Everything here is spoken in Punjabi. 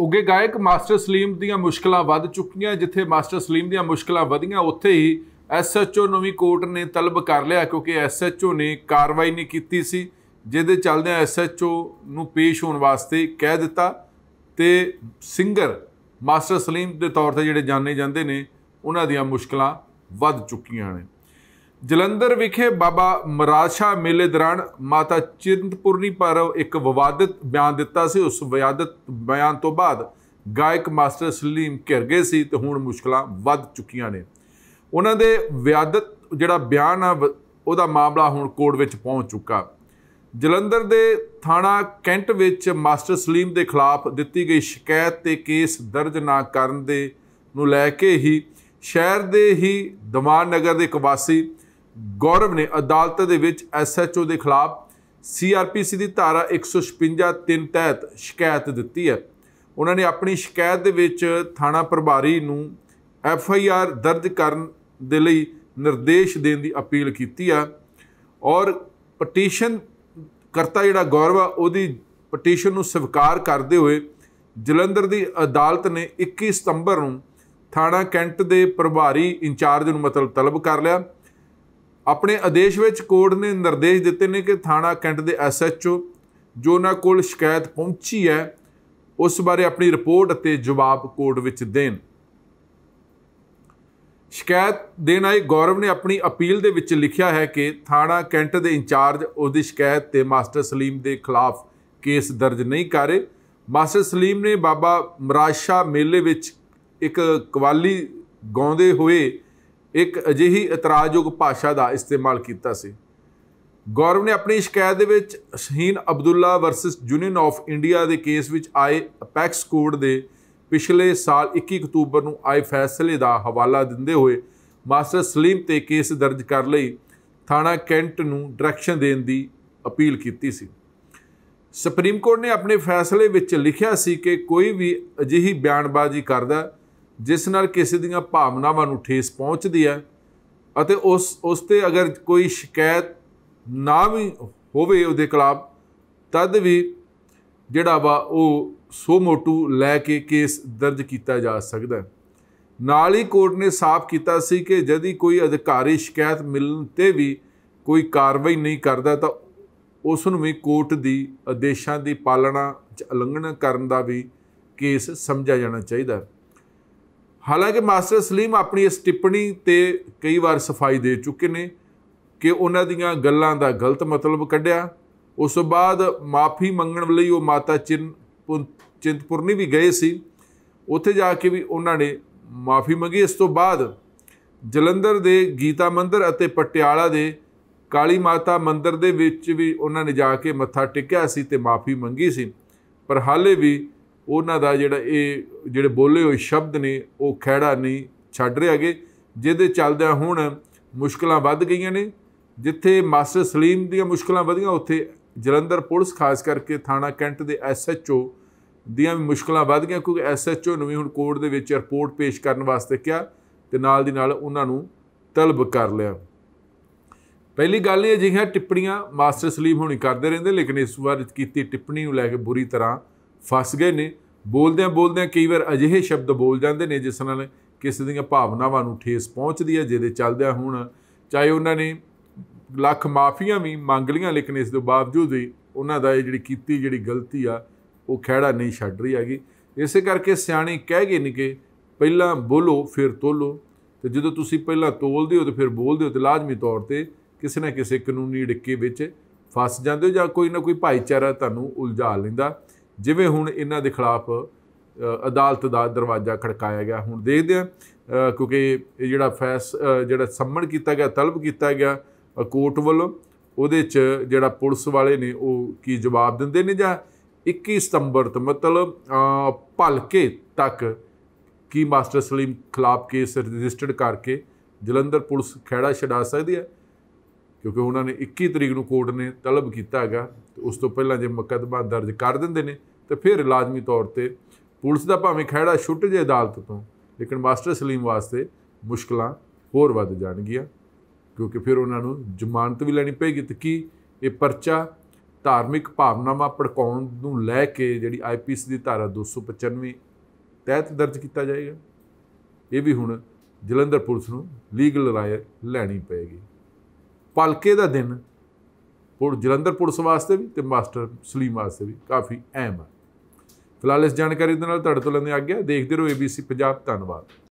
ਉੱਗੇ ਗਾਇਕ ਮਾਸਟਰ ਸਲੀਮ ਦੀਆਂ ਮੁਸ਼ਕਲਾਂ ਵੱਧ ਚੁੱਕੀਆਂ ਜਿੱਥੇ ਮਾਸਟਰ ਸਲੀਮ ਦੀਆਂ ਮੁਸ਼ਕਲਾਂ ਵਧੀਆਂ ਉੱਥੇ ਹੀ ਐਸਐਚਓ ਨੂੰ ਵੀ ਕੋਰਟ ਨੇ ਤਲਬ ਕਰ ਲਿਆ ਕਿਉਂਕਿ ਐਸਐਚਓ ਨੇ ਕਾਰਵਾਈ ਨਹੀਂ ਕੀਤੀ ਸੀ ਜਿਹਦੇ ਚੱਲਦੇ ਐਸਐਚਓ ਨੂੰ ਪੇਸ਼ ਹੋਣ ਵਾਸਤੇ ਕਹਿ ਦਿੱਤਾ ਤੇ ਸਿੰਗਰ ਮਾਸਟਰ ਸਲੀਮ ਦੇ ਤੌਰ ਤੇ ਜਿਹੜੇ ਜਾਣੇ ਜਾਂਦੇ ਨੇ ਉਹਨਾਂ ਦੀਆਂ ਮੁਸ਼ਕਲਾਂ ਵੱਧ ਚੁੱਕੀਆਂ ਨੇ ਜਲੰਧਰ ਵਿਖੇ ਬਾਬਾ ਮਰਾਸ਼ਾ ਮੇਲੇ ਦੌਰਾਨ ਮਾਤਾ ਚਿੰਤਪੁਰਨੀ ਪਰ ਇੱਕ ਵਿਵਾਦਿਤ ਬਿਆਨ ਦਿੱਤਾ ਸੀ ਉਸ ਵਿਵਾਦਿਤ ਬਿਆਨ ਤੋਂ ਬਾਅਦ ਗਾਇਕ ਮਾਸਟਰ ਸਲੀਮ ਘਿਰ ਗਏ ਸੀ ਤੇ ਹੁਣ ਮੁਸ਼ਕਲਾਂ ਵੱਧ ਚੁੱਕੀਆਂ ਨੇ ਉਹਨਾਂ ਦੇ ਵਿਵਾਦਿਤ ਜਿਹੜਾ ਬਿਆਨ ਆ ਉਹਦਾ ਮਾਮਲਾ ਹੁਣ ਕੋਰਟ ਵਿੱਚ ਪਹੁੰਚ ਚੁੱਕਾ ਜਲੰਧਰ ਦੇ ਥਾਣਾ ਕੈਂਟ ਵਿੱਚ ਮਾਸਟਰ ਸਲੀਮ ਦੇ ਖਿਲਾਫ ਦਿੱਤੀ ਗਈ ਸ਼ਿਕਾਇਤ ਤੇ ਕੇਸ ਦਰਜ ਨਾ ਕਰਨ ਦੇ ਨੂੰ ਲੈ ਕੇ ਹੀ ਸ਼ਹਿਰ ਦੇ ਹੀ ਦਮਾਨ ਨਗਰ ਦੇ ਇੱਕ ਵਾਸੀ ਗੌਰਵ ਨੇ ਅਦਾਲਤ ਦੇ ਵਿੱਚ ਐਸਐਚਓ ਦੇ ਖਿਲਾਫ ਸੀਆਰਪੀਸੀ ਦੀ ਧਾਰਾ 156 ਤਹਿਤ ਸ਼ਿਕਾਇਤ ਦਿੱਤੀ ਹੈ ਉਹਨਾਂ ਨੇ ਆਪਣੀ ਸ਼ਿਕਾਇਤ ਦੇ ਵਿੱਚ ਥਾਣਾ ਪ੍ਰਭਾਰੀ ਨੂੰ ਐਫਆਈਆਰ ਦਰਜ ਕਰਨ ਦੇ ਲਈ ਨਿਰਦੇਸ਼ ਦੇਣ ਦੀ ਅਪੀਲ ਕੀਤੀ ਆ ਔਰ ਪਟੀਸ਼ਨ ਕਰਤਾ ਜਿਹੜਾ ਗੌਰਵ ਆ ਉਹਦੀ ਪਟੀਸ਼ਨ ਨੂੰ ਸਵੀਕਾਰ ਕਰਦੇ ਹੋਏ ਜਲੰਧਰ ਦੀ ਅਦਾਲਤ ਨੇ 21 ਸਤੰਬਰ ਨੂੰ ਥਾਣਾ ਕੈਂਟ ਦੇ ਪ੍ਰਭਾਰੀ ਇੰਚਾਰਜ ਨੂੰ ਮਤਲਬ ਤਲਬ ਕਰ ਲਿਆ ਆਪਣੇ ਆਦੇਸ਼ ਵਿੱਚ ਕੋਰਟ ਨੇ ਨਿਰਦੇਸ਼ ਦਿੱਤੇ ਨੇ ਕਿ ਥਾਣਾ ਕੈਂਟ ਦੇ ਐਸਐਚਓ ਜੋ ਉਹਨਾਂ ਕੋਲ ਸ਼ਿਕਾਇਤ ਪਹੁੰਚੀ ਹੈ ਉਸ ਬਾਰੇ ਆਪਣੀ ਰਿਪੋਰਟ ਅਤੇ ਜਵਾਬ ਕੋਰਟ ਵਿੱਚ ਦੇਣ ਸ਼ਿਕਾਇਤ ਦੇਣ ਆਏ ਗੌਰਵ ਨੇ ਆਪਣੀ ਅਪੀਲ ਦੇ ਵਿੱਚ ਲਿਖਿਆ ਹੈ ਕਿ ਥਾਣਾ ਕੈਂਟ ਦੇ ਇੰਚਾਰਜ ਉਸ ਦੀ ਸ਼ਿਕਾਇਤ ਤੇ ਮਾਸਟਰ ਸਲੀਮ ਦੇ ਖਿਲਾਫ ਕੇਸ ਦਰਜ ਨਹੀਂ ਕਰੇ ਮਾਸਟਰ ਸਲੀਮ ਨੇ ਬਾਬਾ ਮਰਾਸ਼ਾ ਮੇਲੇ ਵਿੱਚ ਇੱਕ ਕਵਾਲੀ ਗਾਉਂਦੇ ਹੋਏ ਇੱਕ ਅਜਿਹੀ ਇਤਰਾਜ਼ਯੋਗ ਭਾਸ਼ਾ ਦਾ ਇਸਤੇਮਾਲ ਕੀਤਾ ਸੀ ਗੌਰਵ ਨੇ ਆਪਣੀ ਸ਼ਿਕਾਇਤ ਦੇ ਵਿੱਚ Shaheen Abdullah versus union of India ਦੇ ਕੇਸ ਵਿੱਚ ਆਏ ਅਪੈਕਸ ਕੋਡ ਦੇ ਪਿਛਲੇ ਸਾਲ 21 ਅਕਤੂਬਰ ਨੂੰ ਆਏ ਫੈਸਲੇ ਦਾ ਹਵਾਲਾ ਦਿੰਦੇ ਹੋਏ ਮਾਸਟਰ ਸਲੀਮ ਤੇ ਕੇਸ ਦਰਜ ਕਰ ਲਈ ਥਾਣਾ ਕੈਂਟ ਨੂੰ ਡਾਇਰੈਕਸ਼ਨ ਦੇਣ ਦੀ ਅਪੀਲ ਕੀਤੀ ਸੀ ਸੁਪਰੀਮ ਕੋਰਟ ਨੇ ਆਪਣੇ ਫੈਸਲੇ ਵਿੱਚ ਲਿਖਿਆ ਸੀ ਕਿ ਕੋਈ ਵੀ ਅਜਿਹੀ ਬਿਆਨਬਾਜ਼ੀ ਕਰਦਾ ਜਿਸ ਨਾਲ ਕਿਸੇ ਦੀਆਂ ਭਾਵਨਾਵਾਂ ਨੂੰ ਠੇਸ ਪਹੁੰਚਦੀ ਹੈ ਅਤੇ ਉਸ ਉਸ ਤੇ ਅਗਰ ਕੋਈ ਸ਼ਿਕਾਇਤ ਨਾ ਵੀ ਹੋਵੇ ਉਹਦੇ ਖਿਲਾਫ ਤਦ ਵੀ ਜਿਹੜਾ ਵਾ ਉਹ ਸੋ ਮੋਟੂ ਲੈ ਕੇ ਕੇਸ ਦਰਜ ਕੀਤਾ ਜਾ ਸਕਦਾ ਹੈ ਨਾਲ ਹੀ ਕੋਰਟ ਨੇ ਸਾਫ਼ ਕੀਤਾ ਸੀ ਕਿ ਜਦੀ ਕੋਈ ਅਧਿਕਾਰੀ ਸ਼ਿਕਾਇਤ ਮਿਲਣ ਤੇ ਵੀ ਕੋਈ ਕਾਰਵਾਈ ਨਹੀਂ ਕਰਦਾ ਤਾਂ ਉਸ ਨੂੰ ਵੀ ਕੋਰਟ ਦੀ ਆਦੇਸ਼ਾਂ ਦੀ ਪਾਲਣਾ ਚ ਉਲੰਘਣਾ ਕਰਨ ਦਾ ਵੀ ਕੇਸ ਸਮਝਿਆ ਜਾਣਾ ਚਾਹੀਦਾ ਹੈ ਹਾਲਾਂਕਿ ਮਾਸਟਰ ਸਲੀਮ ਆਪਣੀ ਇਸ ਟਿੱਪਣੀ ਤੇ ਕਈ ਵਾਰ ਸਫਾਈ ਦੇ ਚੁੱਕੇ ਨੇ ਕਿ ਉਹਨਾਂ ਦੀਆਂ ਗੱਲਾਂ ਦਾ ਗਲਤ ਮਤਲਬ ਕੱਢਿਆ ਉਸ ਤੋਂ ਬਾਅਦ ਮਾਫੀ ਮੰਗਣ ਲਈ ਉਹ ਮਾਤਾ ਚਿੰਤਪੁਰਨੀ ਵੀ ਗਏ ਸੀ ਉੱਥੇ ਜਾ ਕੇ ਵੀ ਉਹਨਾਂ ਨੇ ਮਾਫੀ ਮੰਗੀ ਇਸ ਤੋਂ ਬਾਅਦ ਜਲੰਧਰ ਦੇ ਗੀਤਾ ਮੰਦਿਰ ਅਤੇ ਪਟਿਆਲਾ ਦੇ ਕਾਲੀ ਮਾਤਾ ਮੰਦਿਰ ਦੇ ਵਿੱਚ ਵੀ ਉਹਨਾਂ ਨੇ ਜਾ ਕੇ ਮੱਥਾ ਟੇਕਿਆ ਸੀ ਤੇ ਮਾਫੀ ਮੰਗੀ ਸੀ ਪਰ ਹਾਲੇ ਵੀ ਉਹਨਾਂ ਦਾ ਜਿਹੜਾ ਇਹ ਜਿਹੜੇ ਬੋਲੇ ਹੋਏ ਸ਼ਬਦ ਨੇ ਉਹ ਖਹਿੜਾ ਨਹੀਂ ਛੱਡ ਰਿਹਾਗੇ ਜਿਹਦੇ ਚੱਲਦਿਆਂ ਹੁਣ ਮੁਸ਼ਕਲਾਂ ਵੱਧ ਗਈਆਂ ਨੇ ਜਿੱਥੇ ਮਾਸਟਰ ਸਲੀਮ ਦੀਆਂ ਮੁਸ਼ਕਲਾਂ ਵਧੀਆਂ ਉੱਥੇ ਜਲੰਧਰ ਪੁਲਿਸ ਖਾਸ ਕਰਕੇ ਥਾਣਾ ਕੈਂਟ ਦੇ ਐਸਐਚਓ ਦੀਆਂ ਵੀ ਮੁਸ਼ਕਲਾਂ ਵੱਧ ਗਈਆਂ ਕਿਉਂਕਿ ਐਸਐਚਓ ਨੂੰ ਵੀ ਹੁਣ ਕੋਰਟ ਦੇ ਵਿੱਚ ਰਿਪੋਰਟ ਪੇਸ਼ ਕਰਨ ਵਾਸਤੇ ਕਿਹਾ ਤੇ ਨਾਲ ਦੀ ਨਾਲ ਉਹਨਾਂ ਨੂੰ ਤਲਬ ਕਰ ਲਿਆ ਪਹਿਲੀ ਗੱਲ ਇਹ ਜਿਹੀਆਂ ਟਿੱਪਣੀਆਂ ਮਾਸਟਰ ਸਲੀਮ ਹੁਣੀ ਕਰਦੇ ਰਹਿੰਦੇ ਲੇਕਿਨ ਇਸ ਵਾਰ ਕੀਤੀ ਟਿੱਪਣੀ ਨੂੰ ਲੈ ਕੇ ਬੁਰੀ ਤਰ੍ਹਾਂ ਫਸ ਗਏ ਨੇ ਬੋਲਦਿਆਂ ਬੋਲਦਿਆਂ ਕਈ ਵਾਰ ਅਜਿਹੇ ਸ਼ਬਦ ਬੋਲ ਜਾਂਦੇ ਨੇ ਜਿਸ ਨਾਲ ਕਿਸੇ ਦੀਆਂ ਭਾਵਨਾਵਾਂ ਨੂੰ ਠੇਸ ਪਹੁੰਚਦੀ ਹੈ ਜਿਹਦੇ ਚੱਲਦਿਆਂ ਹੁਣ ਚਾਹੇ ਉਹਨਾਂ ਨੇ ਲੱਖ ਮਾਫੀਆਂ ਵੀ ਮੰਗ ਲੀਆਂ ਲੇਕਿਨ ਇਸ ਦੇ ਬਾਵਜੂਦ ਵੀ ਉਹਨਾਂ ਦਾ ਇਹ ਜਿਹੜੀ ਕੀਤੀ ਜਿਹੜੀ ਗਲਤੀ ਆ ਉਹ ਖਿਹੜਾ ਨਹੀਂ ਛੱਡ ਰਹੀ ਹੈਗੀ ਇਸੇ ਕਰਕੇ ਸਿਆਣੇ ਕਹਿ ਗਏ ਨੇ ਕਿ ਪਹਿਲਾਂ ਬੋਲੋ ਫਿਰ ਤੋਲੋ ਤੇ ਜਦੋਂ ਤੁਸੀਂ ਪਹਿਲਾਂ ਤੋਲਦੇ ਹੋ ਤੇ ਫਿਰ ਬੋਲਦੇ ਹੋ ਤੇ ਲਾਜ਼ਮੀ ਤੌਰ ਤੇ ਕਿਸੇ ਨਾ ਕਿਸੇ ਕਾਨੂੰਨੀ ਡਿੱਕੇ ਵਿੱਚ ਫਸ ਜਾਂਦੇ ਹੋ ਜਾਂ ਕੋਈ ਨਾ ਕੋਈ ਭਾਈਚਾਰਾ ਤੁਹਾਨੂੰ ਉਲਝਾ ਲੈਂਦਾ ਜਿਵੇਂ ਹੁਣ ਇਹਨਾਂ ਦੇ ਖਿਲਾਫ ਅਦਾਲਤ ਦਾ ਦਰਵਾਜ਼ਾ ਖੜਕਾਇਆ ਗਿਆ ਹੁਣ ਦੇਖਦੇ ਆ ਕਿਉਂਕਿ ਇਹ ਜਿਹੜਾ ਫੈਸ ਜਿਹੜਾ ਸੰਮਣ ਕੀਤਾ ਗਿਆ ਤਲਬ ਕੀਤਾ ਗਿਆ ਕੋਰਟ ਵੱਲੋਂ ਉਹਦੇ 'ਚ ਜਿਹੜਾ ਪੁਲਿਸ ਵਾਲੇ ਨੇ ਉਹ ਕੀ ਜਵਾਬ ਦਿੰਦੇ ਨੇ ਜਾਂ 21 ਸਤੰਬਰ ਤੋਂ ਮਤਲਬ ਭਲਕੇ ਤੱਕ ਕੀ ਮਾਸਟਰ ਸਲੀਮ ਖਿਲਾਫ ਕੇਸ ਰਜਿਸਟਰਡ ਕਰਕੇ ਜਲੰਧਰ ਪੁਲਿਸ ਖੜਾ ਛਡਾ ਸਕਦੀ ਹੈ ਕਿਉਂਕਿ ਉਹਨਾਂ ਨੇ 21 ਤਰੀਕ ਨੂੰ ਕੋਰਟ ਨੇ ਤਲਬ ਕੀਤਾ ਹੈਗਾ ਤੇ ਉਸ ਤੋਂ ਪਹਿਲਾਂ ਜੇ ਮੁਕੱਦਮਾ ਦਰਜ ਕਰ ਦਿੰਦੇ ਨੇ ਤੇ ਫਿਰ ਲਾਜ਼ਮੀ ਤੌਰ ਤੇ ਪੁਲਿਸ ਦਾ ਭਾਵੇਂ ਖਹਿੜਾ ਛੁੱਟ ਜੇ ਅਦਾਲਤ ਤੋਂ ਲੇਕਿਨ ਮਾਸਟਰ ਸਲੀਮ ਵਾਸਤੇ ਮੁਸ਼ਕਲਾਂ ਹੋਰ ਵੱਧ ਜਾਣਗੀਆਂ ਕਿਉਂਕਿ ਫਿਰ ਉਹਨਾਂ ਨੂੰ ਜ਼ਮਾਨਤ ਵੀ ਲੈਣੀ ਪਏਗੀ ਤੇ ਕੀ ਇਹ ਪਰਚਾ ਧਾਰਮਿਕ ਭਾਵਨਾਵਾਂ ਪੜਕਾਉਣ ਨੂੰ ਲੈ ਕੇ ਜਿਹੜੀ ਆਈਪੀਸੀ ਦੀ ਧਾਰਾ 295 ਤਹਿਤ ਦਰਜ ਕੀਤਾ ਜਾਏਗਾ ਇਹ ਵੀ ਹੁਣ ਜਲੰਧਰ ਪੁਲਿਸ ਨੂੰ ਲੀਗਲ ਰਾਏ ਲੈਣੀ ਪਏਗੀ ਪਲਕੇ ਦਾ ਦਿਨ ਪੁਰ ਜਲੰਧਰ ਪੁਲਿਸ ਵਾਸਤੇ ਵੀ ਤੇ ਮਾਸਟਰ ਸਲੀਮ ਵਾਸਤੇ ਵੀ ਕਾਫੀ ਅਹਿਮ ਹੈ ਫਿਲਹਾਲ ਇਸ ਜਾਣਕਾਰੀ ਦੇ ਨਾਲ ਤੁਹਾਡੇ ਤੋਂ ਲੈਂਦੇ ਆ ਗਿਆ ਦੇਖਦੇ ਰਹੋ ABC ਪੰਜਾਬ ਧੰਨਵਾਦ